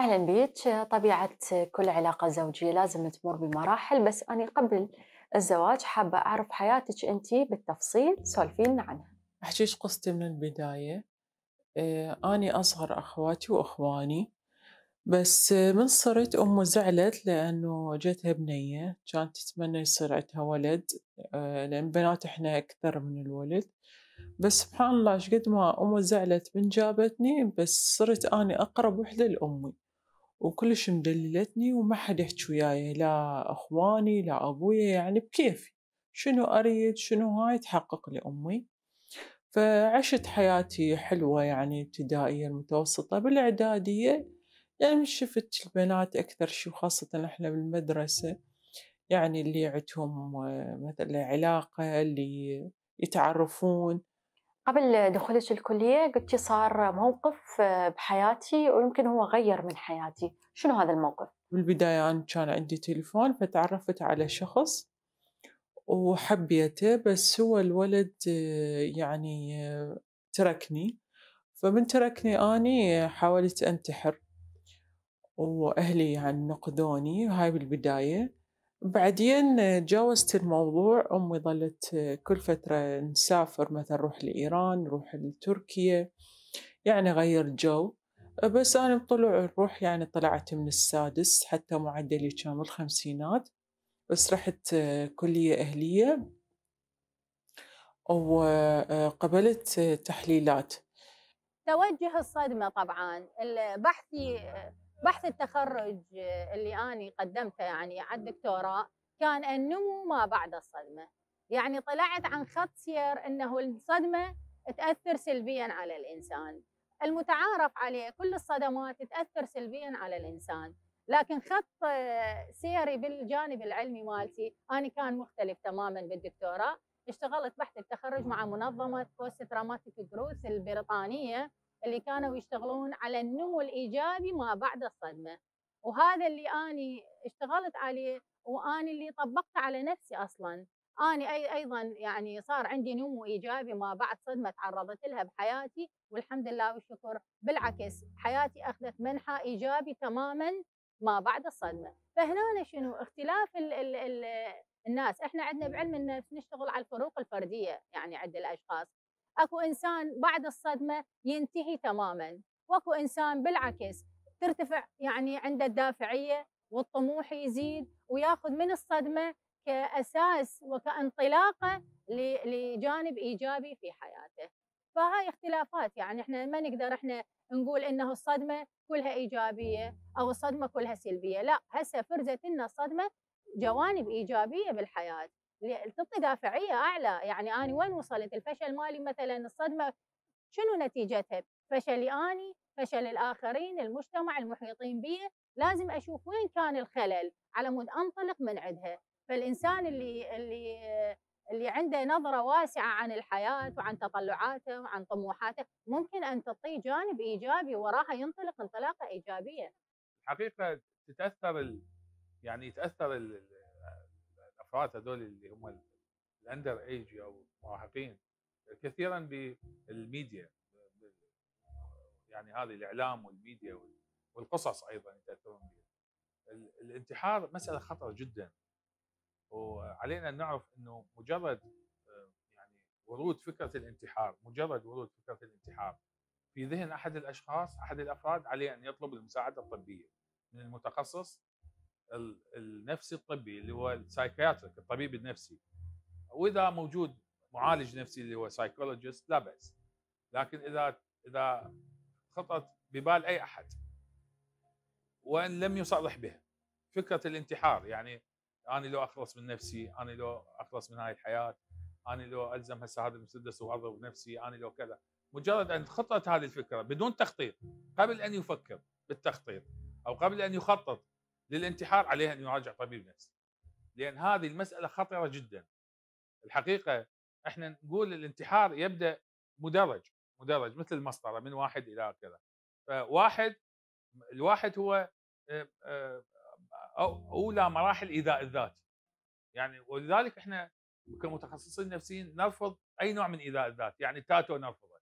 اهلا بيك طبيعه كل علاقه زوجيه لازم تمر بمراحل بس انا قبل الزواج حابه اعرف حياتك انت بالتفصيل سولفي لنا عنها احكيش قصتي من البدايه آه، اني اصغر اخواتي واخواني بس آه، من صرت ام زعلت لأنه جتها بنية كانت تتمنى يصير عندها ولد آه، لأن بنات إحنا أكثر من الولد بس سبحان الله شقد ما أمه زعلت من جابتني بس صرت أنا أقرب وحدة لأمي وكلش مدللتني وما حد يحكي وياي لا اخواني لا ابويا يعني بكيفي شنو اريد شنو هاي تحقق لامي فعشت حياتي حلوة يعني ابتدائية المتوسطة بالإعدادية يعني شفت البنات أكثر شي وخاصة إحنا بالمدرسة يعني اللي عندهم آه، مثلا علاقة اللي يتعرفون قبل دخولك الكلية قلتي صار موقف آه، بحياتي ويمكن هو غير من حياتي شنو هذا الموقف؟ بالبداية أنا كان عندي تليفون فتعرفت على شخص وحبيته بس هو الولد آه، يعني آه، تركني فمن تركني أني حاولت أنتحر وأهلي يعني نقدوني هاي بالبداية بعدين تجاوزت الموضوع أمي ظلت كل فترة نسافر مثلا نروح لإيران نروح لتركيا يعني غير جو بس أنا بطلع الروح يعني طلعت من السادس حتى معدلي كان بالخمسينات بس رحت كلية أهلية وقبلت تحليلات توجه الصدمة طبعا البحثي بحث التخرج اللي أنا قدمته يعني على الدكتوراه كان النمو ما بعد الصدمة يعني طلعت عن خط سير أنه الصدمة تأثر سلبيا على الإنسان المتعارف عليه كل الصدمات تأثر سلبيا على الإنسان لكن خط سيري بالجانب العلمي مالتي أنا كان مختلف تماما بالدكتوراه اشتغلت بحث التخرج مع منظمة بوست تراماتيك جروث البريطانية اللي كانوا يشتغلون على النمو الايجابي ما بعد الصدمه وهذا اللي اني اشتغلت عليه واني اللي طبقته على نفسي اصلا اني ايضا يعني صار عندي نمو ايجابي ما بعد صدمه تعرضت لها بحياتي والحمد لله والشكر بالعكس حياتي اخذت منحى ايجابي تماما ما بعد الصدمه فهنا شنو اختلاف الـ الـ الـ الناس احنا عندنا بعلم النفس نشتغل على الفروق الفرديه يعني عند الاشخاص اكو انسان بعد الصدمه ينتهي تماما واكو انسان بالعكس ترتفع يعني عنده الدافعيه والطموح يزيد وياخذ من الصدمه كاساس وكانطلاقه لجانب ايجابي في حياته فهاي اختلافات يعني احنا ما نقدر احنا نقول انه الصدمه كلها ايجابيه او الصدمه كلها سلبيه لا هسه فرزت لنا الصدمه جوانب ايجابيه بالحياه تعطي دافعيه اعلى يعني انا وين وصلت الفشل مالي مثلا الصدمه شنو نتيجتها فشلي اني فشل الاخرين المجتمع المحيطين بي لازم اشوف وين كان الخلل على مود انطلق من عندها فالانسان اللي اللي اللي عنده نظرة واسعة عن الحياة وعن تطلعاته وعن طموحاته ممكن أن تعطيه جانب إيجابي وراها ينطلق انطلاقة إيجابية الحقيقة تتأثر ال... يعني يتأثر ال... الافراد هذول اللي هم الاندر ايج او المراهقين كثيرا بالميديا يعني هذه الاعلام والميديا والقصص ايضا يتاثرون بها الانتحار مساله خطر جدا وعلينا ان نعرف انه مجرد آه، يعني ورود فكره الانتحار مجرد ورود فكره الانتحار في ذهن احد الاشخاص احد الافراد عليه ان يطلب المساعده الطبيه من المتخصص النفسي الطبي اللي هو السايكياتريك الطبيب النفسي واذا موجود معالج نفسي اللي هو سايكولوجيست لا باس لكن اذا اذا خطط ببال اي احد وان لم يصرح به فكره الانتحار يعني انا لو اخلص من نفسي انا لو اخلص من هاي الحياه انا لو الزم هسه هذا المسدس واضرب نفسي انا لو كذا مجرد ان خطرت هذه الفكره بدون تخطيط قبل ان يفكر بالتخطيط او قبل ان يخطط للانتحار عليه ان يراجع طبيب نفسي لان هذه المساله خطره جدا الحقيقه احنا نقول الانتحار يبدا مدرج مدرج مثل المسطره من واحد الى كذا فواحد الواحد هو آه، آه، اولى مراحل ايذاء الذات يعني ولذلك احنا كمتخصصين نفسيين نرفض اي نوع من ايذاء الذات يعني التاتو نرفضه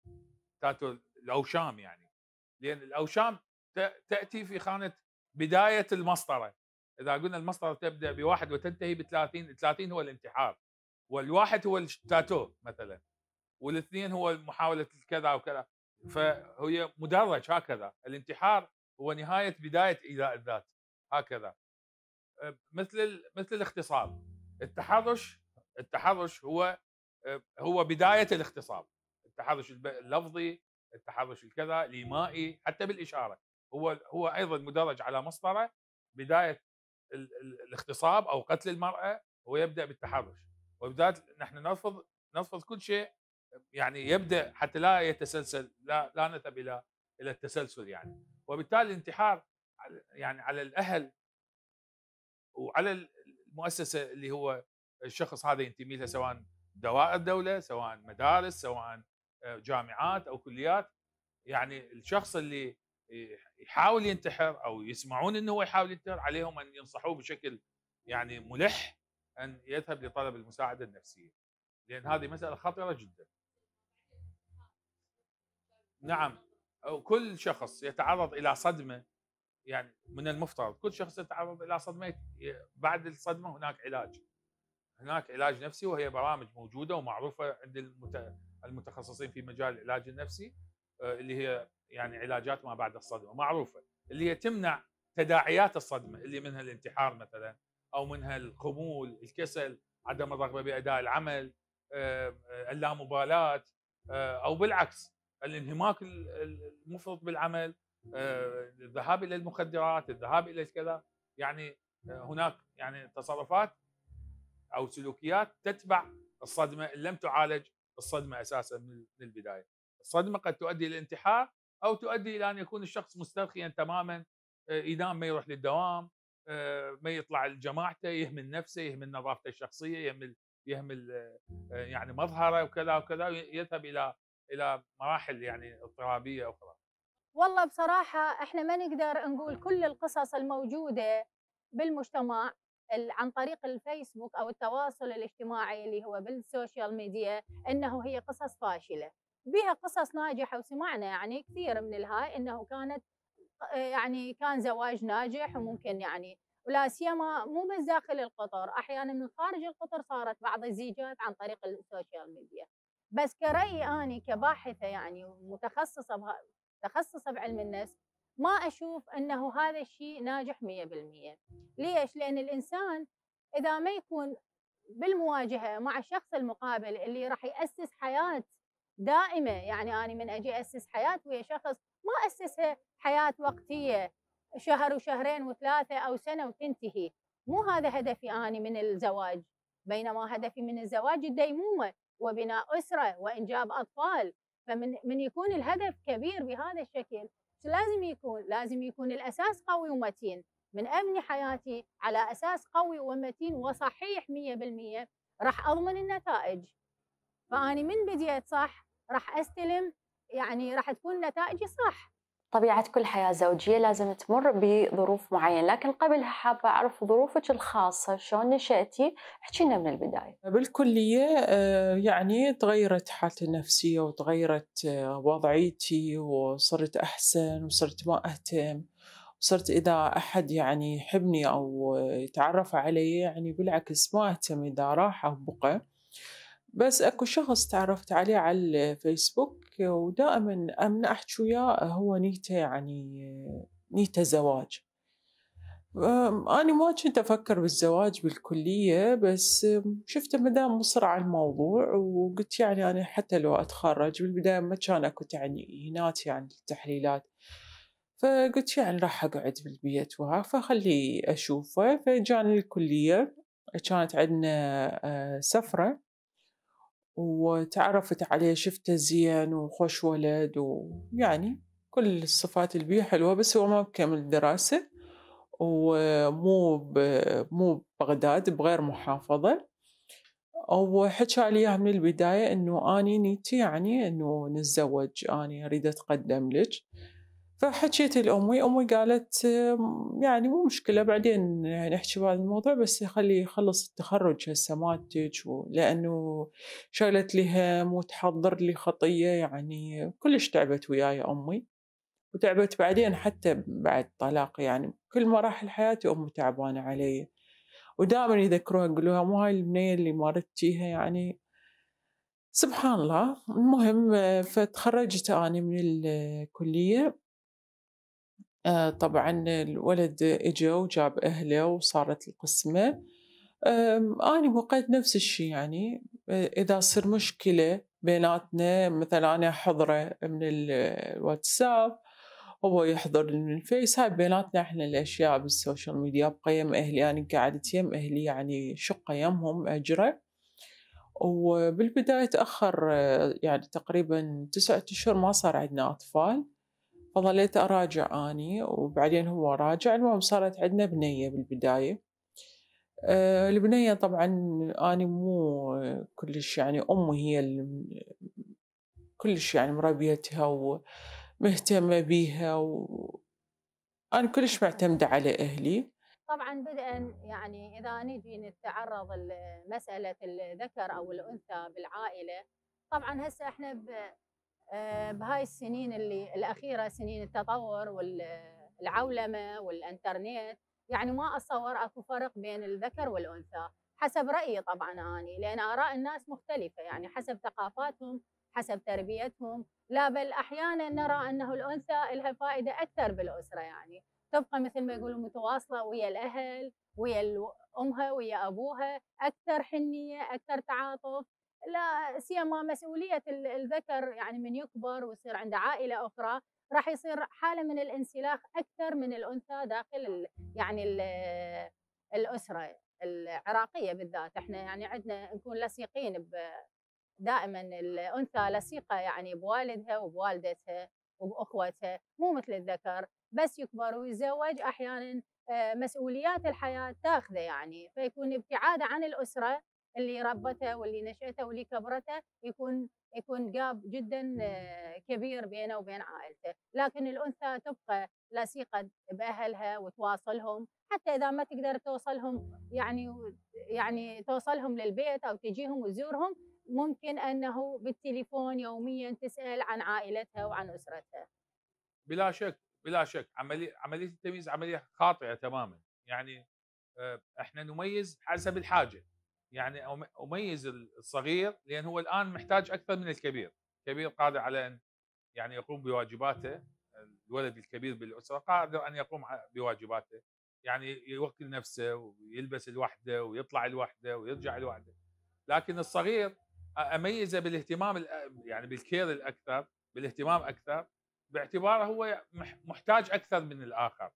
تاتو الاوشام يعني لان الاوشام تاتي في خانه بدايه المسطره اذا قلنا المسطره تبدا بواحد وتنتهي ب 30 30 هو الانتحار والواحد هو التاتو مثلا والاثنين هو محاوله كذا وكذا فهي مدرج هكذا الانتحار هو نهايه بدايه ايذاء الذات هكذا مثل مثل الاختصاب التحرش التحرش هو هو بدايه الاختصاب التحرش اللفظي التحرش الكذا الايمائي حتى بالاشاره هو هو ايضا مدرج على مسطره بدايه الاغتصاب او قتل المراه هو يبدا بالتحرش وبدايه نحن نرفض نرفض كل شيء يعني يبدا حتى لا يتسلسل لا لا نذهب الى الى التسلسل يعني وبالتالي الانتحار يعني على الاهل وعلى المؤسسه اللي هو الشخص هذا ينتمي لها سواء دوائر دوله سواء مدارس سواء آه، جامعات او كليات يعني الشخص اللي يحاول ينتحر او يسمعون انه هو يحاول ينتحر عليهم ان ينصحوه بشكل يعني ملح ان يذهب لطلب المساعده النفسيه لان هذه مساله خطره جدا. نعم أو كل شخص يتعرض الى صدمه يعني من المفترض كل شخص يتعرض الى صدمه بعد الصدمه هناك علاج. هناك علاج نفسي وهي برامج موجوده ومعروفه عند المتخصصين في مجال العلاج النفسي آه، اللي هي يعني علاجات ما بعد الصدمه معروفه اللي هي تمنع تداعيات الصدمه اللي منها الانتحار مثلا او منها الخمول، الكسل، عدم الرغبه باداء العمل، آه، اللامبالاه آه، او بالعكس الانهماك المفرط بالعمل، الذهاب الى المخدرات، الذهاب الى الكذا، يعني هناك يعني تصرفات او سلوكيات تتبع الصدمه ان لم تعالج الصدمه اساسا من البدايه. صدمة قد تؤدي الى الانتحار او تؤدي الى ان يكون الشخص مسترخيا تماما ينام آه، ما يروح للدوام آه، ما يطلع لجماعته يهمل نفسه يهمل نظافته الشخصيه يهمل يهمل آه، يعني مظهره وكذا وكذا يذهب الى الى مراحل يعني اضطرابيه اخرى. والله بصراحه احنا ما نقدر نقول كل القصص الموجوده بالمجتمع عن طريق الفيسبوك او التواصل الاجتماعي اللي هو بالسوشيال ميديا انه هي قصص فاشله. بها قصص ناجحه وسمعنا يعني كثير من الهاي انه كانت آه، يعني كان زواج ناجح وممكن يعني ولا سيما مو بس داخل القطر احيانا من خارج القطر صارت بعض الزيجات عن طريق السوشيال ميديا بس كرأيي اني كباحثه يعني متخصصه بها متخصصه بعلم النفس ما اشوف انه هذا الشيء ناجح 100% ليش لان الانسان اذا ما يكون بالمواجهه مع الشخص المقابل اللي راح ياسس حياه دائمه يعني انا من اجي اسس حياه ويا شخص ما اسسها حياه وقتيه شهر وشهرين وثلاثه او سنه وتنتهي مو هذا هدفي انا من الزواج بينما هدفي من الزواج الديمومه وبناء اسره وانجاب اطفال فمن من يكون الهدف كبير بهذا الشكل لازم يكون لازم يكون الاساس قوي ومتين من ابني حياتي على اساس قوي ومتين وصحيح 100% راح اضمن النتائج فاني من بديت صح راح استلم يعني راح تكون نتائجي صح طبيعة كل حياة زوجية لازم تمر بظروف معينة لكن قبلها حابة أعرف ظروفك الخاصة شلون نشأتي احكي لنا من البداية بالكلية آه، يعني تغيرت حالتي النفسية وتغيرت آه، وضعيتي وصرت أحسن وصرت ما أهتم صرت إذا أحد يعني يحبني أو يتعرف علي يعني بالعكس ما أهتم إذا راح أو بقى بس اكو شخص تعرفت عليه على الفيسبوك ودائما امنا احكي وياه هو نيته يعني نيته زواج أنا ما كنت أفكر بالزواج بالكلية بس شفته مدام مصر على الموضوع وقلت يعني أنا حتى لو أتخرج بالبداية ما كان أكو تعيينات يعني التحليلات فقلت يعني راح أقعد بالبيت وها فخلي أشوفه فجاني الكلية كانت عندنا آه، سفرة وتعرفت عليه شفته زين وخوش ولد ويعني كل الصفات اللي بيه حلوة بس هو ما بكمل دراسة ومو مو بغداد بغير محافظة وحكى عليها من البداية إنه أني نيتي يعني إنه نتزوج أني أريد أتقدم لك فحكيت لأمي أمي قالت يعني مو مشكلة بعدين نحكي يعني بهذا الموضوع بس خلي يخلص التخرج هسه مالتك لأنه شالت لي هم وتحضر لي خطية يعني كلش تعبت وياي أمي وتعبت بعدين حتى بعد طلاقي يعني كل مراحل حياتي أمي تعبانة علي ودائما يذكروها يقولوها مو هاي البنية اللي مارتيها يعني سبحان الله المهم آه، فتخرجت أنا من الكلية آه، طبعا الولد اجا وجاب اهله وصارت القسمه انا وقيت نفس الشيء يعني آه، اذا صار مشكله بيناتنا مثلا انا احضره من الواتساب هو يحضر من الفيس هاي بيناتنا احنا الاشياء بالسوشيال ميديا بقيم اهلي يعني قعدت يم اهلي يعني شقه يمهم اجره وبالبداية تأخر آه، يعني تقريبا تسعة أشهر ما صار عندنا أطفال فظليت أراجع أني وبعدين هو راجع المهم صارت عندنا بنية بالبداية أه البنية طبعا أني مو كلش يعني أمي هي كلش يعني مربيتها ومهتمة بيها و أنا كلش معتمدة على أهلي طبعا بدءا يعني إذا نجي نتعرض لمسألة الذكر أو الأنثى بالعائلة طبعا هسه احنا آه، بهاي السنين اللي الاخيره سنين التطور والعولمه والانترنت يعني ما اتصور اكو فرق بين الذكر والانثى حسب رايي طبعا اني لان اراء الناس مختلفه يعني حسب ثقافاتهم حسب تربيتهم لا بل احيانا نرى انه الانثى لها فائده اكثر بالاسره يعني تبقى مثل ما يقولوا متواصله ويا الاهل ويا امها ويا ابوها اكثر حنيه اكثر تعاطف لا سيما مسؤوليه الذكر يعني من يكبر ويصير عنده عائله اخرى راح يصير حاله من الانسلاخ اكثر من الانثى داخل يعني الاسره العراقيه بالذات احنا يعني عندنا نكون لصيقين دائما الانثى لصيقه يعني بوالدها وبوالدتها وباخوتها مو مثل الذكر بس يكبر ويتزوج احيانا آه، مسؤوليات الحياه تاخذه يعني فيكون ابتعاده عن الاسره اللي ربته واللي نشأته واللي كبرته يكون يكون جاب جدا آه، كبير بينه وبين عائلته، لكن الانثى تبقى لاصقه باهلها وتواصلهم، حتى اذا ما تقدر توصلهم يعني يعني توصلهم للبيت او تجيهم وتزورهم ممكن انه بالتليفون يوميا تسال عن عائلتها وعن اسرتها. بلا شك بلا شك عمليه عمليه التمييز عمليه خاطئه تماما، يعني آه، احنا نميز حسب الحاجه. يعني اميز الصغير لان هو الان محتاج اكثر من الكبير، الكبير قادر على ان يعني يقوم بواجباته الولد الكبير بالاسره قادر ان يقوم بواجباته يعني يوكل نفسه ويلبس لوحده ويطلع لوحده ويرجع لوحده لكن الصغير اميزه بالاهتمام يعني بالكير الاكثر بالاهتمام اكثر باعتباره هو محتاج اكثر من الاخر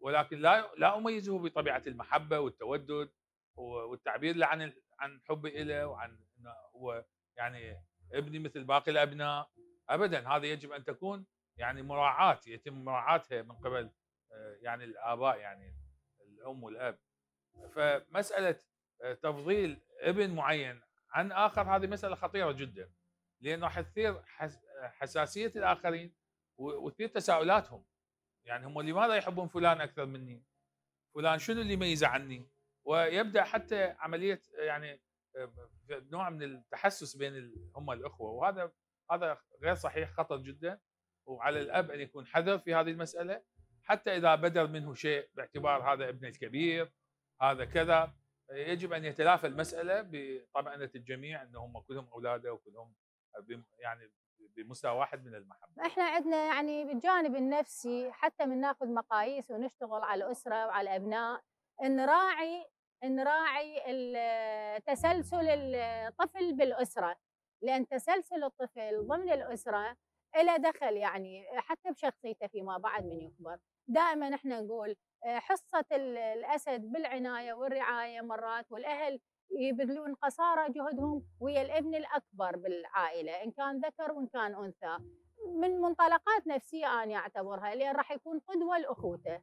ولكن لا لا اميزه بطبيعه المحبه والتودد والتعبير له عن عن حبي له وعن انه هو يعني ابني مثل باقي الابناء ابدا هذا يجب ان تكون يعني مراعاه يتم مراعاتها من قبل آه، يعني الاباء يعني الام والاب فمساله آه، تفضيل ابن معين عن اخر هذه مساله خطيره جدا لانه راح تثير حساسيه الاخرين وتثير تساؤلاتهم يعني هم لماذا يحبون فلان اكثر مني؟ فلان شنو اللي يميزه عني؟ ويبدا حتى عمليه يعني آه، نوع من التحسس بين هم الاخوه وهذا هذا غير صحيح خطا جدا وعلى الاب ان يكون حذر في هذه المساله حتى اذا بدر منه شيء باعتبار هذا ابن الكبير هذا كذا يجب ان يتلافى المساله بطمانه الجميع انهم كلهم اولاده وكلهم يعني بمستوى واحد من المحبه. احنا عندنا يعني بالجانب النفسي حتى من ناخذ مقاييس ونشتغل على الاسره وعلى الابناء نراعي نراعي تسلسل الطفل بالاسره لان تسلسل الطفل ضمن الاسره له دخل يعني حتى بشخصيته فيما بعد من يكبر دائما احنا نقول آه، حصه الاسد بالعنايه والرعايه مرات والاهل يبذلون قصارى جهدهم ويا الابن الاكبر بالعائله ان كان ذكر وان كان انثى من منطلقات نفسيه انا اعتبرها لان راح يكون قدوه لاخوته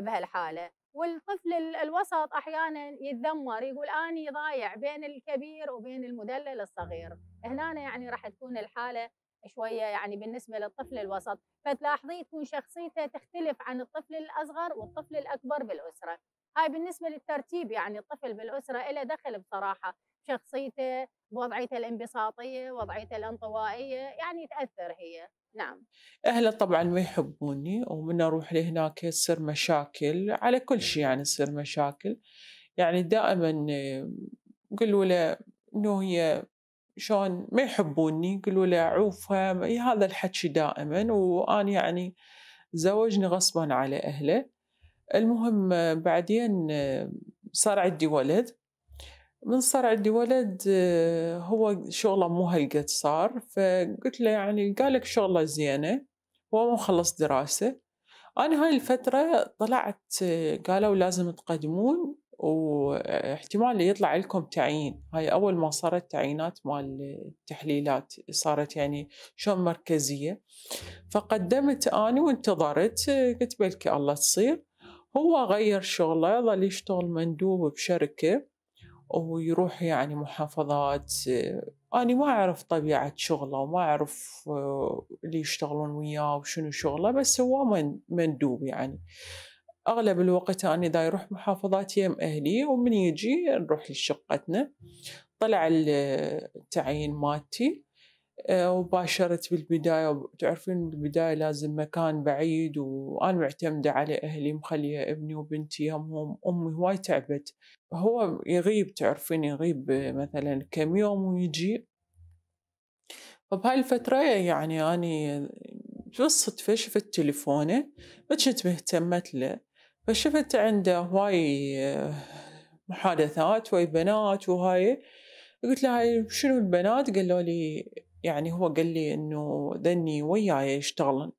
بهالحاله والطفل الوسط احيانا يتذمر يقول اني ضايع بين الكبير وبين المدلل الصغير هنا يعني راح تكون الحاله شويه يعني بالنسبه للطفل الوسط فتلاحظي تكون شخصيته تختلف عن الطفل الاصغر والطفل الاكبر بالاسره هاي آه، بالنسبة للترتيب يعني الطفل بالأسرة إلى دخل بصراحة بشخصيته بوضعيته الانبساطية وضعيته الانطوائية يعني تأثر هي نعم أهله طبعا ما يحبوني ومن أروح لهناك يصير مشاكل على كل شيء يعني يصير مشاكل يعني دائما يقولوا له انه هي شلون ما يحبوني يقولوا له عوفها هذا الحكي دائما وأنا يعني زوجني غصبا على أهله المهم بعدين صار عندي ولد من صار عندي ولد هو شغله مو هلقد صار فقلت له يعني قالك شغله زينة هو مو خلص دراسة أنا هاي الفترة طلعت قالوا لازم تقدمون واحتمال يطلع لكم تعيين هاي أول ما صارت تعيينات مال التحليلات صارت يعني شلون مركزية فقدمت أنا وانتظرت قلت بلكي الله تصير هو غير شغله ظل يشتغل مندوب بشركة ويروح يعني محافظات آه، أنا ما أعرف طبيعة شغله وما أعرف اللي آه، يشتغلون وياه وشنو شغله بس هو من مندوب يعني أغلب الوقت أنا إذا يروح محافظات يم أهلي ومن يجي نروح لشقتنا طلع التعيين مالتي آه، وباشرت بالبداية وتعرفين بالبداية لازم مكان بعيد وأنا معتمدة على أهلي مخلية ابني وبنتي هم, هم أمي هواي تعبت هو يغيب تعرفين يغيب مثلا كم يوم ويجي فبهاي الفترة يعني أني بالصدفة شفت تليفونه ما كنت مهتمة له فشفت عنده هواي آه، محادثات وهاي بنات وهاي قلت له هاي شنو البنات قالوا لي يعني هو قال لي إنه ذني وياي يشتغلن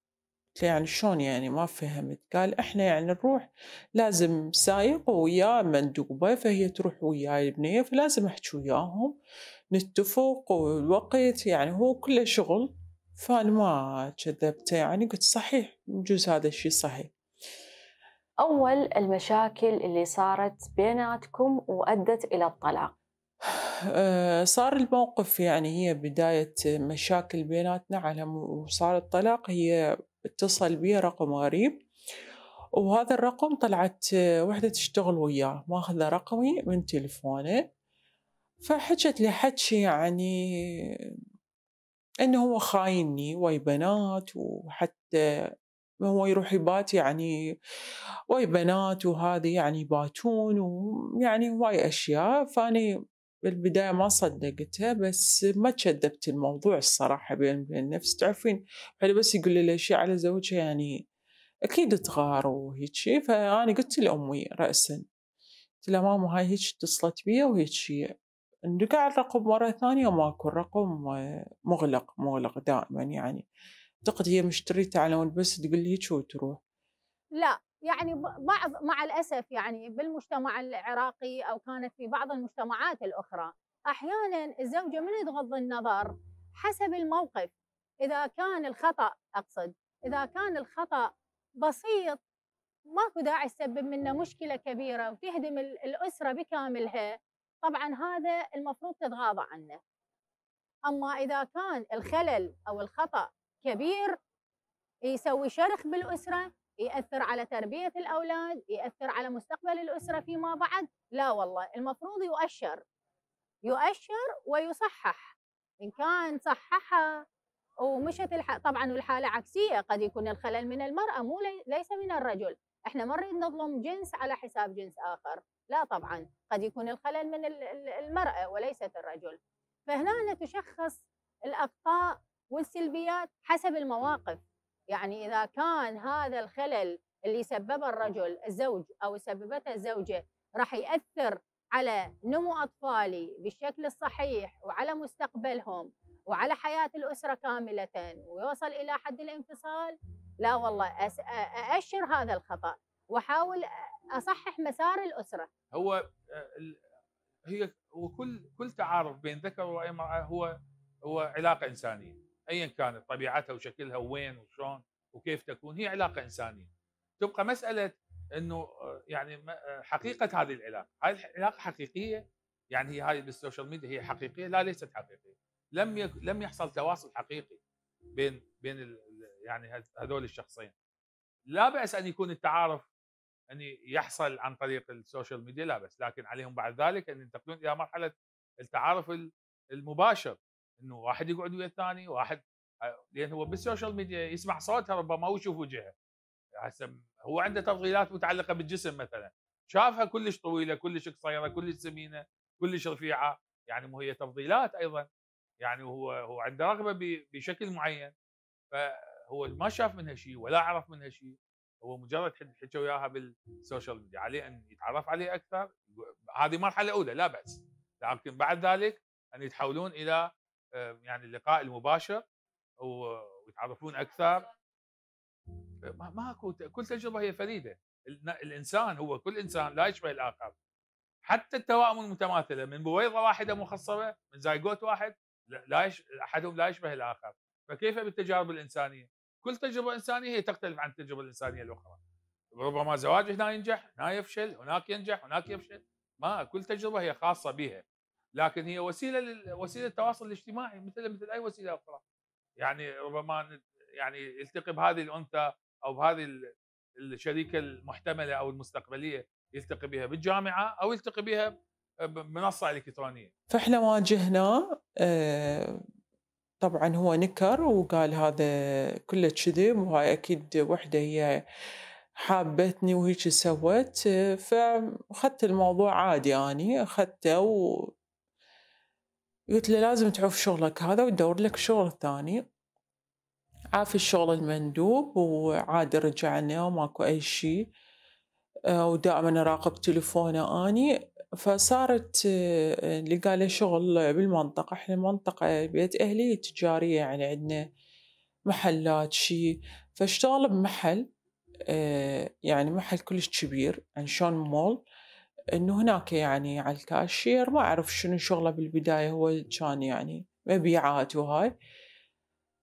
قلت له يعني شلون يعني ما فهمت قال إحنا يعني نروح لازم سايق وياه مندوبة فهي تروح وياي البنية فلازم أحكي وياهم نتفق والوقت يعني هو كله شغل فأنا ما كذبته يعني قلت صحيح يجوز هذا الشيء صحيح أول المشاكل اللي صارت بيناتكم وأدت إلى الطلاق آه، صار الموقف يعني هي بداية مشاكل بيناتنا على وصار الطلاق هي اتصل بي رقم غريب وهذا الرقم طلعت آه، وحدة تشتغل وياه ماخذة رقمي من تلفونه فحجت لي حكي يعني انه هو خايني ويا بنات وحتى هو يروح يبات يعني ويا بنات وهذه يعني باتون ويعني هواي اشياء فاني بالبداية ما صدقتها بس ما تشذبت الموضوع الصراحة بين بين نفسي تعرفين حلو بس يقول لي الأشياء على زوجها يعني أكيد تغار وهيجي فأنا قلت لأمي رأسا قلت لها ماما هاي هيك اتصلت بيا وهيجي على الرقم مرة ثانية وماكو الرقم آه، مغلق مغلق دائما يعني أعتقد هي مشتريته على بس تقول لي هيك وتروح لا يعني بعض مع الاسف يعني بالمجتمع العراقي او كانت في بعض المجتمعات الاخرى احيانا الزوجه من تغض النظر حسب الموقف اذا كان الخطا اقصد اذا كان الخطا بسيط ماكو داعي تسبب منه مشكله كبيره وتهدم الاسره بكاملها طبعا هذا المفروض تتغاضى عنه اما اذا كان الخلل او الخطا كبير يسوي شرخ بالاسره يأثر على تربية الأولاد يأثر على مستقبل الأسرة فيما بعد لا والله المفروض يؤشر يؤشر ويصحح إن كان صححها ومشت الح... طبعا والحالة عكسية قد يكون الخلل من المرأة مو لي... ليس من الرجل احنا ما نريد نظلم جنس على حساب جنس آخر لا طبعا قد يكون الخلل من المرأة وليست الرجل فهنا تشخص الأخطاء والسلبيات حسب المواقف يعني إذا كان هذا الخلل اللي سببه الرجل الزوج أو سببته الزوجة راح يأثر على نمو أطفالي بالشكل الصحيح وعلى مستقبلهم وعلى حياة الأسرة كاملة ويوصل إلى حد الانفصال لا والله أأشر هذا الخطأ وأحاول أصحح مسار الأسرة هو آه، هي وكل كل تعارض بين ذكر وامرأة هو هو علاقة إنسانية ايا كانت طبيعتها وشكلها وين وشلون وكيف تكون هي علاقه انسانيه تبقى مساله انه آه، يعني آه، حقيقه هذه العلاقه، هذه العلاقه حقيقيه يعني هي هاي بالسوشيال ميديا هي حقيقيه لا ليست حقيقيه لم يك لم يحصل تواصل حقيقي بين بين ال... يعني هذول الشخصين لا باس ان يكون التعارف ان يحصل عن طريق السوشيال ميديا لا باس لكن عليهم بعد ذلك ان ينتقلون الى مرحله التعارف المباشر انه واحد يقعد ويا الثاني واحد آه، لان هو بالسوشيال ميديا يسمع صوتها ربما ويشوف وجهها هسه هو عنده تفضيلات متعلقه بالجسم مثلا شافها كلش طويله كلش قصيره كلش سمينه كلش رفيعه يعني مو هي تفضيلات ايضا يعني هو هو عنده رغبه بشكل معين فهو ما شاف منها شيء ولا عرف منها شيء هو مجرد حكى وياها بالسوشيال ميديا عليه ان يتعرف عليه اكثر هذه مرحله اولى لا باس لكن بعد ذلك ان يتحولون الى آه، يعني اللقاء المباشر ويتعرفون اكثر آه، ماكو كل تجربه هي فريده الانسان هو كل انسان لا يشبه الاخر حتى التوائم المتماثله من بويضه واحده مخصبه من زايجوت واحد لا يش... احدهم لا يشبه الاخر فكيف بالتجارب الانسانيه؟ كل تجربه انسانيه هي تختلف عن التجربه الانسانيه الاخرى ربما زواج هنا ينجح هنا يفشل هناك ينجح هناك يفشل ما كل تجربه هي خاصه بها لكن هي وسيله لل... وسيله التواصل الاجتماعي مثل مثل اي وسيله اخرى يعني ربما يعني يلتقي بهذه الانثى او بهذه الشريكه المحتمله او المستقبليه يلتقي بها بالجامعه او يلتقي بها بمنصه الكترونيه. فاحنا واجهنا آه، طبعا هو نكر وقال هذا كله كذب وهاي اكيد وحده هي حابتني وهيك سوت فاخذت الموضوع عادي يعني اخذته و قلت له لازم تعوف شغلك هذا وتدور لك شغل ثاني عافي الشغل المندوب وعادي رجعنا وماكو أي شيء آه، ودائما أراقب تلفونه أني فصارت آه، اللي قال شغل بالمنطقة احنا منطقة بيت أهلي تجارية يعني عندنا محلات شي فاشتغل بمحل آه، يعني محل كلش كبير شون مول انه هناك يعني على الكاشير ما اعرف شنو شغله بالبدايه هو كان يعني مبيعات وهاي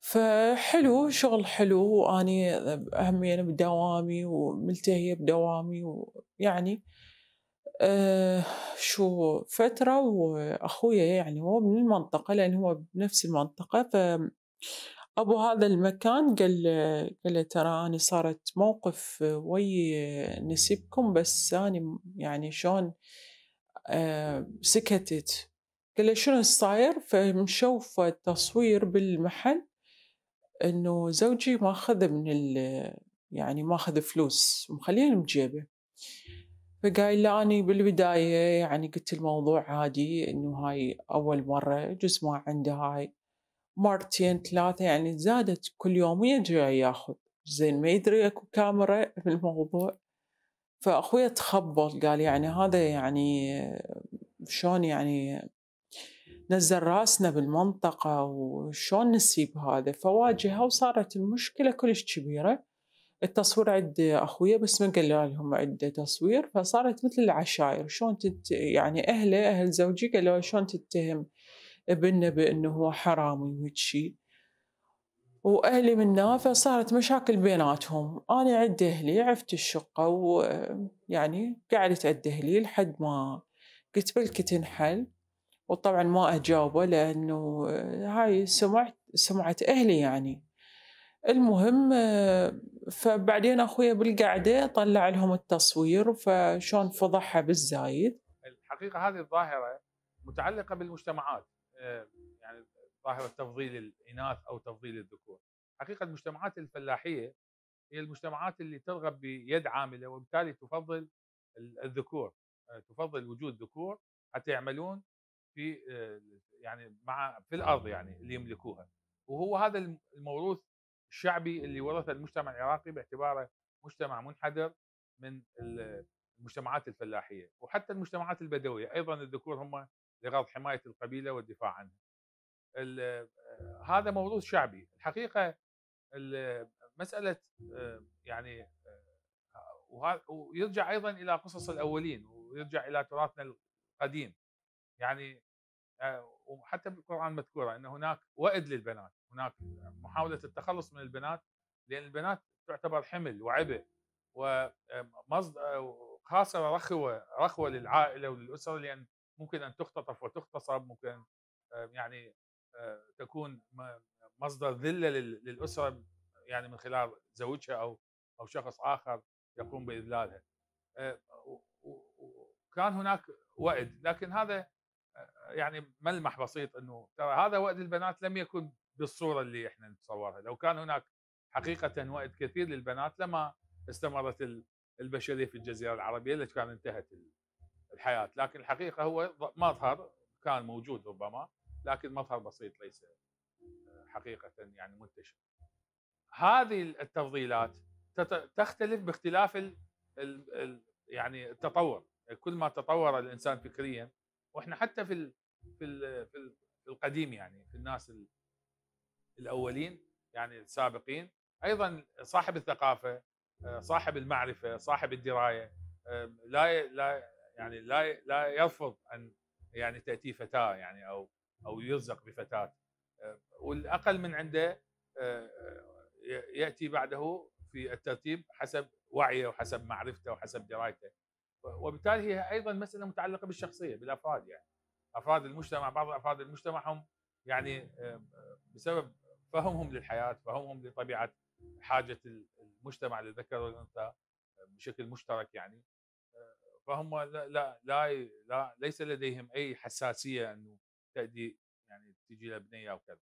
فحلو شغل حلو واني همينه بدوامي وملتهيه بدوامي ويعني أه شو فترة وأخويا يعني هو من المنطقة لأن هو بنفس المنطقة ف أبو هذا المكان قال قال له ترى أنا صارت موقف وي نسيبكم بس أنا يعني شلون آه، سكتت قال له شنو صاير فمشوف تصوير بالمحل إنه زوجي ماخذ من ال يعني ماخذ فلوس ومخليهم بجيبه فقال له أني بالبداية يعني قلت الموضوع عادي إنه هاي أول مرة جزء ما عنده هاي مرتين ثلاثة يعني زادت كل يوم جاي ياخذ زين ما يدري اكو كاميرا بالموضوع فأخوي تخبل قال يعني هذا يعني شلون يعني نزل راسنا بالمنطقة وشون نسيب هذا فواجهه وصارت المشكلة كلش كبيرة التصوير عند أخويا بس ما قال لهم عند تصوير فصارت مثل العشائر شلون تت يعني أهله أهل زوجي قالوا شلون تتهم ابننا بانه هو حرامي شيء واهلي منا فصارت مشاكل بيناتهم انا عد اهلي عفت الشقه ويعني قعدت عد اهلي لحد ما قلت بلكي تنحل وطبعا ما اجاوبه لانه هاي سمعت سمعت اهلي يعني المهم فبعدين اخويا بالقعده طلع لهم التصوير فشون فضحها بالزايد الحقيقه هذه الظاهره متعلقه بالمجتمعات آه، يعني ظاهره تفضيل الاناث او تفضيل الذكور. حقيقه المجتمعات الفلاحيه هي المجتمعات اللي ترغب بيد عامله وبالتالي تفضل الذكور آه، تفضل وجود ذكور حتى يعملون في آه، يعني مع في الارض يعني اللي يملكوها وهو هذا الموروث الشعبي اللي ورثه المجتمع العراقي باعتباره مجتمع منحدر من المجتمعات الفلاحيه وحتى المجتمعات البدويه ايضا الذكور هم لغرض حمايه القبيله والدفاع عنها. آه، هذا موروث شعبي، الحقيقه مساله آه، يعني آه، ويرجع ايضا الى قصص الاولين ويرجع الى تراثنا القديم. يعني وحتى بالقران مذكوره ان هناك وئد للبنات، هناك محاوله التخلص من البنات لان البنات تعتبر حمل وعبء ومصدر خاصه رخوه رخوه للعائله وللاسره لان ممكن ان تختطف وتغتصب ممكن آه، يعني آه، تكون مصدر ذله للاسره يعني من خلال زوجها او او شخص اخر يقوم باذلالها آه، وكان هناك وعد لكن هذا يعني ملمح بسيط انه ترى هذا وعد البنات لم يكن بالصوره اللي احنا نتصورها لو كان هناك حقيقه وعد كثير للبنات لما استمرت البشريه في الجزيره العربيه التي كان انتهت الحياه لكن الحقيقه هو مظهر كان موجود ربما لكن مظهر بسيط ليس آه، حقيقه يعني منتشر هذه التفضيلات تختلف باختلاف الـ الـ الـ يعني التطور كل ما تطور الانسان فكريا واحنا حتى في الـ في الـ في القديم يعني في الناس الاولين يعني السابقين ايضا صاحب الثقافه آه، صاحب المعرفه صاحب الدرايه آه، لا لا يعني لا لا يرفض ان يعني تاتي فتاه يعني او او يرزق بفتاه آه، والاقل من عنده آه، آه، ياتي بعده في الترتيب حسب وعيه وحسب معرفته وحسب درايته وبالتالي هي ايضا مساله متعلقه بالشخصيه بالافراد يعني افراد المجتمع بعض افراد المجتمع هم يعني بسبب فهمهم للحياه فهمهم لطبيعه حاجه المجتمع للذكر والانثى بشكل مشترك يعني فهم لا لا لا ليس لديهم اي حساسيه انه تادي يعني تجي لبنيه او كذا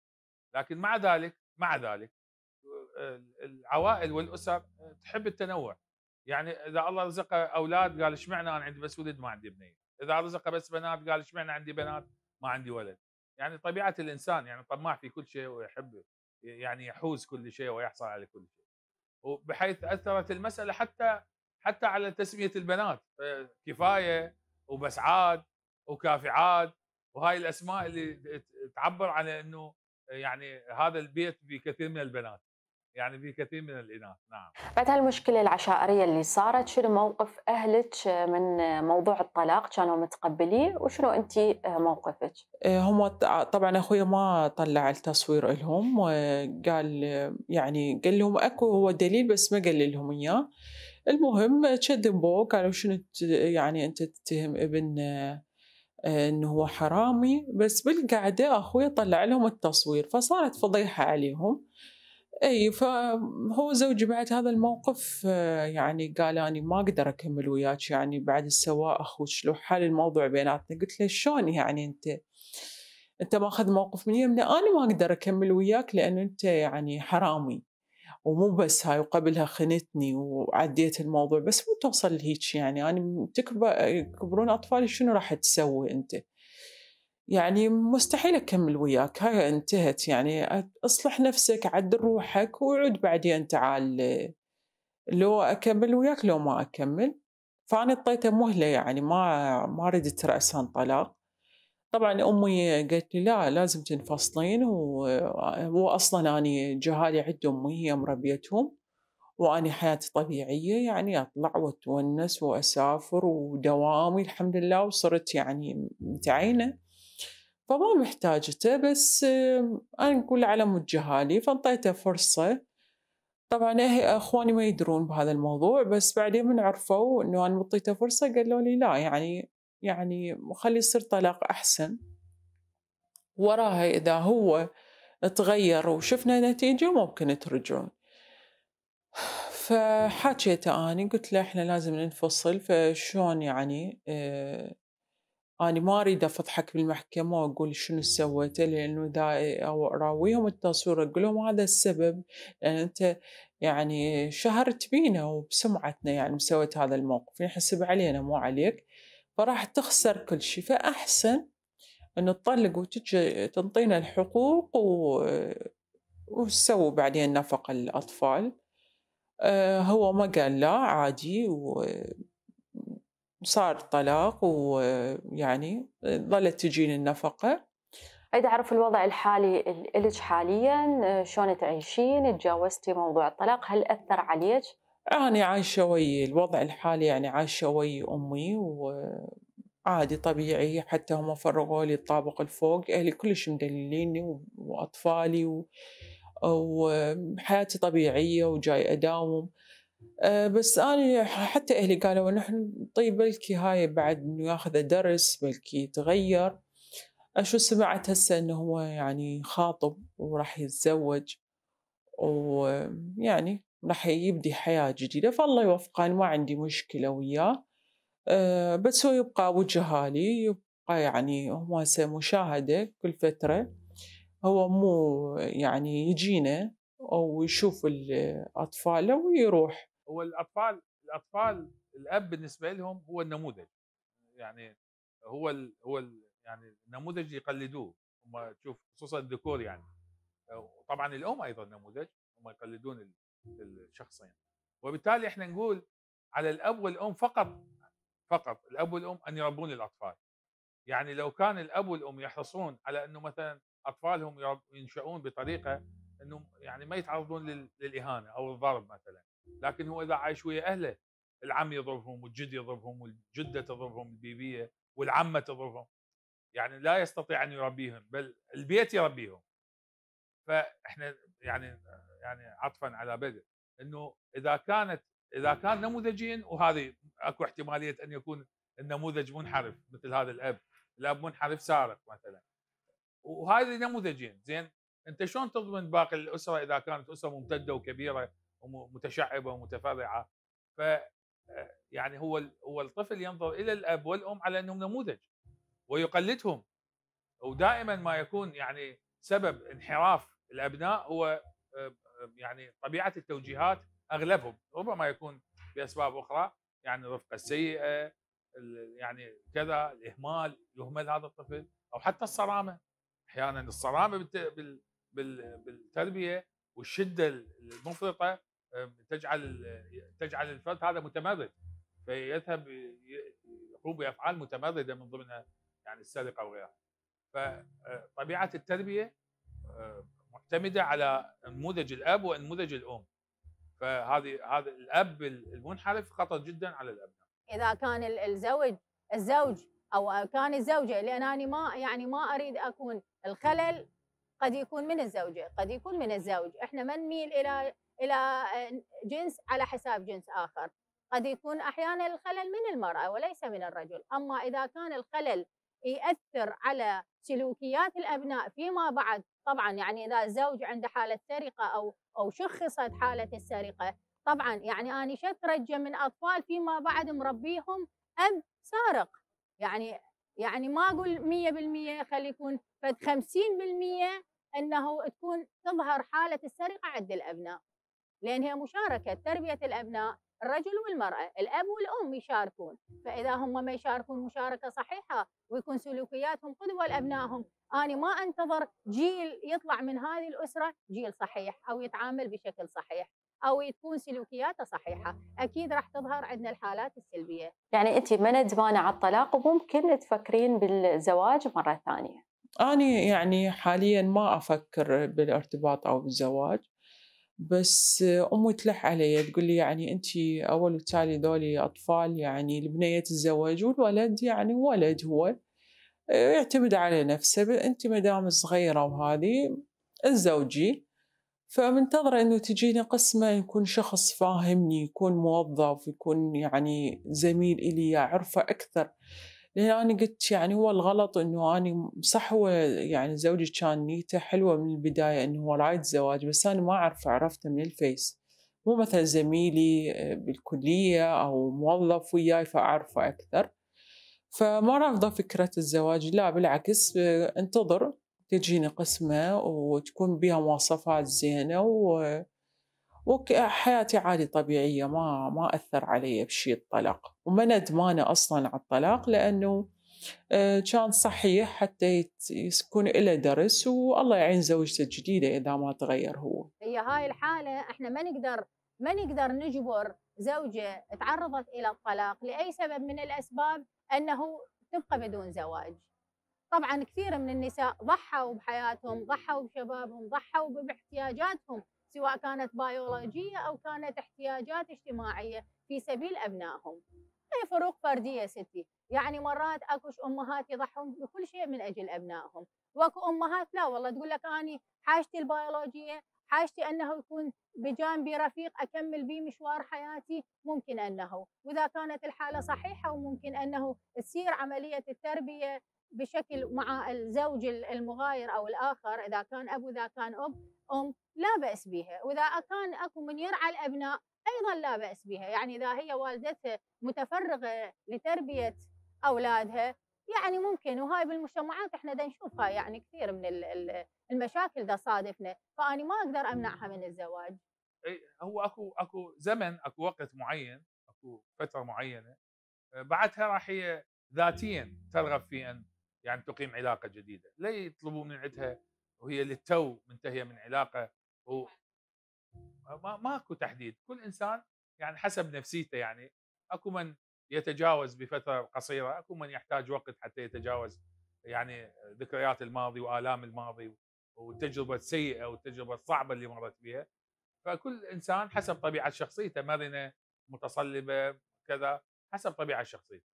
لكن مع ذلك مع ذلك آه، العوائل والاسر آه، تحب التنوع يعني اذا الله رزق اولاد قال ايش معنى انا عندي بس ولد ما عندي بنيه اذا رزق بس بنات قال ايش معنى عندي بنات ما عندي ولد يعني طبيعه الانسان يعني طماع في كل شيء ويحب يعني يحوز كل شيء ويحصل على كل شيء وبحيث اثرت المساله حتى حتى على تسميه البنات كفايه وبسعاد وكافعاد وهاي الاسماء اللي تعبر عن انه يعني هذا البيت بكثير من البنات يعني في كثير من الاناث نعم بعد هالمشكله العشائريه اللي صارت شنو موقف اهلك من موضوع الطلاق كانوا متقبليه وشنو انت آه، موقفك آه، هم طبعا اخوي ما طلع التصوير لهم آه، قال يعني قال لهم اكو هو دليل بس ما قال لهم اياه المهم كذبوه قالوا شنو يعني انت تتهم ابن آه، انه هو حرامي بس بالقعده اخوي طلع لهم التصوير فصارت فضيحه عليهم اي فهو زوجي بعد هذا الموقف آه، يعني قال اني ما اقدر اكمل وياك يعني بعد السواء اخوك لو حال الموضوع بيناتنا قلت له شلون يعني انت انت ماخذ موقف من يمنا انا ما اقدر اكمل وياك لانه انت يعني حرامي ومو بس هاي وقبلها خنتني وعديت الموضوع بس مو توصل لهيك يعني يعني تكبر يكبرون اطفالي شنو راح تسوي انت؟ يعني مستحيل اكمل وياك هاي انتهت يعني اصلح نفسك عدل روحك وعد بعدين تعال لو اكمل وياك لو ما اكمل فانا اعطيته مهله يعني ما ما ردت راسا طلاق طبعا امي قالت لي لا لازم تنفصلين واصلا اني جهالي عند امي هي مربيتهم واني حياتي طبيعيه يعني اطلع واتونس واسافر ودوامي الحمد لله وصرت يعني متعينه فما محتاجته بس انا نقول على مود جهالي فانطيته فرصه طبعا اخواني ما يدرون بهذا الموضوع بس بعدين من عرفوا انه انا مطيته فرصه قالوا لي لا يعني يعني وخلي يصير طلاق أحسن وراها إذا هو تغير وشفنا نتيجة ممكن ترجعون فحكيت أنا قلت له إحنا لازم ننفصل فشون يعني آه أنا ما أريد أفضحك بالمحكمة وأقول شنو سويت لأنه إذا أو أراويهم التصوير أقول لهم هذا السبب لأن أنت يعني شهرت بينا وبسمعتنا يعني مسويت هذا الموقف يحسب علينا مو عليك فراح تخسر كل شيء فأحسن أن تطلق وتجي تنطينا الحقوق و... بعدين نفقة للأطفال آه، هو ما قال لا عادي وصار طلاق ويعني ظلت تجيني النفقة أريد أعرف الوضع الحالي إلك حاليا آه، شلون تعيشين تجاوزتي موضوع الطلاق هل أثر عليك أنا عايشة ويا الوضع الحالي يعني عايشة ويا أمي وعادي طبيعي حتى هم فرغوا لي الطابق الفوق أهلي كلش مدلليني وأطفالي و... وحياتي طبيعية وجاي أداوم بس أنا حتى أهلي قالوا نحن طيب بلكي هاي بعد إنه ياخذ درس بلكي يتغير أشو سمعت هسه إنه هو يعني خاطب وراح يتزوج ويعني راح يبدي حياة جديدة فالله يوفقان ما عندي مشكلة وياه آه، بس هو يبقى وجهالي لي يبقى يعني هو مشاهدة كل فترة هو مو يعني يجينا أو يشوف الأطفال ويروح هو الأطفال الأطفال الأب بالنسبة لهم هو النموذج يعني هو الـ هو الـ يعني النموذج يقلدوه هم تشوف خصوصا الذكور يعني آه، طبعا الأم أيضا نموذج هم يقلدون الشخصين يعني. وبالتالي احنا نقول على الاب والام فقط فقط الاب والام ان يربون الاطفال يعني لو كان الاب والام يحرصون على انه مثلا اطفالهم ينشؤون بطريقه انه يعني ما يتعرضون للاهانه او الضرب مثلا لكن هو اذا عايش ويا اهله العم يضربهم والجد يضربهم والجده تضربهم البيبيه والعمه تضربهم يعني لا يستطيع ان يربيهم بل البيت يربيهم فاحنا يعني يعني عطفا على بدء انه اذا كانت اذا كان نموذجين وهذه اكو احتماليه ان يكون النموذج منحرف مثل هذا الاب الاب منحرف سارق مثلا وهذه نموذجين زين انت شلون تضمن باقي الاسره اذا كانت اسره ممتده وكبيره ومتشعبه ومتفرعه ف يعني هو هو الطفل ينظر الى الاب والام على انهم نموذج ويقلدهم ودائما ما يكون يعني سبب انحراف الابناء هو آه، يعني طبيعه التوجيهات اغلبهم ربما يكون باسباب اخرى يعني الرفقه السيئه يعني كذا الاهمال يهمل هذا الطفل او حتى الصرامه احيانا الصرامه بالت... بال... بالتربيه والشده المفرطه آه، تجعل تجعل الفرد هذا متمرد فيذهب يقوم بافعال متمرده من ضمنها يعني السرقه وغيرها فطبيعه آه، التربيه آه، معتمده على نموذج الاب ونموذج الام فهذه هذا الاب المنحرف خطر جدا على الابناء اذا كان الزوج الزوج او كان الزوجه لان انا ما يعني ما اريد اكون الخلل قد يكون من الزوجه قد يكون من الزوج احنا ما نميل الى الى جنس على حساب جنس اخر قد يكون احيانا الخلل من المراه وليس من الرجل اما اذا كان الخلل يأثر على سلوكيات الأبناء فيما بعد طبعا يعني إذا الزوج عنده حالة سرقة أو أو شخصت حالة السرقة طبعا يعني أنا شترجة من أطفال فيما بعد مربيهم أب سارق يعني يعني ما أقول 100% خلي يكون فد 50% أنه تكون تظهر حالة السرقة عند الأبناء لأن هي مشاركة تربية الأبناء الرجل والمرأة الأب والأم يشاركون فإذا هم ما يشاركون مشاركة صحيحة ويكون سلوكياتهم قدوة لأبنائهم أنا ما أنتظر جيل يطلع من هذه الأسرة جيل صحيح أو يتعامل بشكل صحيح او تكون سلوكياته صحيحه، اكيد راح تظهر عندنا الحالات السلبيه. يعني انت ما ندمانه على الطلاق وممكن تفكرين بالزواج مره ثانيه. أنا يعني حاليا ما أفكر بالارتباط أو بالزواج بس امي تلح علي تقول لي يعني انت اول وتالي ذولي اطفال يعني البنيه تتزوج والولد يعني ولد هو يعتمد على نفسه انت مدام صغيره وهذه اتزوجي فمنتظره انه تجيني قسمه يكون شخص فاهمني يكون موظف يكون يعني زميل الي اعرفه اكثر لان انا قلت يعني هو الغلط انه اني صح هو يعني زوجي كان نيته حلوه من البدايه انه هو رايد زواج بس انا ما اعرف عرفته من الفيس مو مثلا زميلي آه، بالكليه او موظف وياي فاعرفه اكثر فما رافضه فكره الزواج لا بالعكس آه، انتظر تجيني قسمه وتكون بها مواصفات زينه و وحياتي عادي طبيعية ما ما أثر علي بشيء الطلاق وما ندمانة أصلا على الطلاق لأنه آه، كان صحيح حتى يكون له درس والله يعين زوجته الجديدة إذا ما تغير هو هي هاي الحالة احنا ما نقدر ما نقدر نجبر زوجة تعرضت إلى الطلاق لأي سبب من الأسباب أنه تبقى بدون زواج طبعا كثير من النساء ضحوا بحياتهم ضحوا بشبابهم ضحوا باحتياجاتهم سواء كانت بيولوجية أو كانت احتياجات اجتماعية في سبيل أبنائهم هي فروق فردية ستي يعني مرات أكوش أمهات يضحون بكل شيء من أجل أبنائهم واكو أمهات لا والله تقول لك أنا حاجتي البيولوجية حاجتي أنه يكون بجانبي رفيق أكمل به مشوار حياتي ممكن أنه وإذا كانت الحالة صحيحة وممكن أنه تسير عملية التربية بشكل مع الزوج المغاير او الاخر اذا كان ابو اذا كان ام ام لا باس بها واذا كان اكو من يرعى الابناء ايضا لا باس بها يعني اذا هي والدتها متفرغه لتربيه اولادها يعني ممكن وهاي بالمجتمعات احنا دا نشوفها يعني كثير من المشاكل دا صادفنا فاني ما اقدر امنعها من الزواج هو اكو اكو زمن اكو وقت معين اكو فتره معينه آه، بعدها راح هي ذاتيا ترغب في ان يعني تقيم علاقه جديده لا يطلبوا من عندها وهي للتو منتهيه من علاقه و ما ماكو تحديد كل انسان يعني حسب نفسيته يعني اكو من يتجاوز بفتره قصيره اكو من يحتاج وقت حتى يتجاوز يعني ذكريات الماضي والام الماضي والتجربه السيئه والتجربه الصعبه اللي مرت بها فكل انسان حسب طبيعه شخصيته مرنه متصلبه كذا حسب طبيعه شخصيته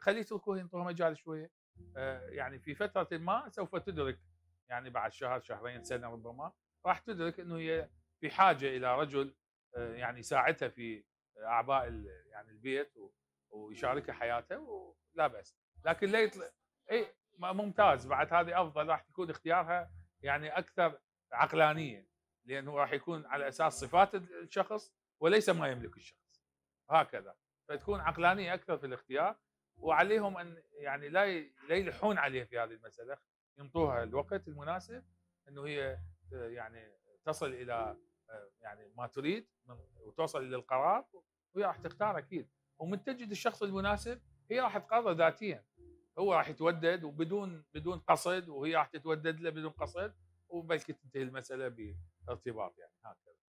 خليه يتركوه ينطوها مجال شويه آه، يعني في فتره ما سوف تدرك يعني بعد شهر شهرين سنه ربما راح تدرك انه هي في حاجه الى رجل آه، يعني يساعدها في اعباء يعني البيت ويشاركها حياته ولا باس لكن لا يطلع اي ممتاز بعد هذه افضل راح تكون اختيارها يعني اكثر عقلانيه لانه راح يكون على اساس صفات الشخص وليس ما يملك الشخص هكذا فتكون عقلانيه اكثر في الاختيار وعليهم ان يعني لا لا يلحون عليه في هذه المساله ينطوها الوقت المناسب انه هي آه، يعني تصل الى آه، يعني ما تريد وتوصل الى القرار وهي راح تختار اكيد ومن تجد الشخص المناسب هي راح تقرر ذاتيا هو راح يتودد وبدون بدون قصد وهي راح تتودد له بدون قصد وبلكي تنتهي المساله بارتباط يعني هكذا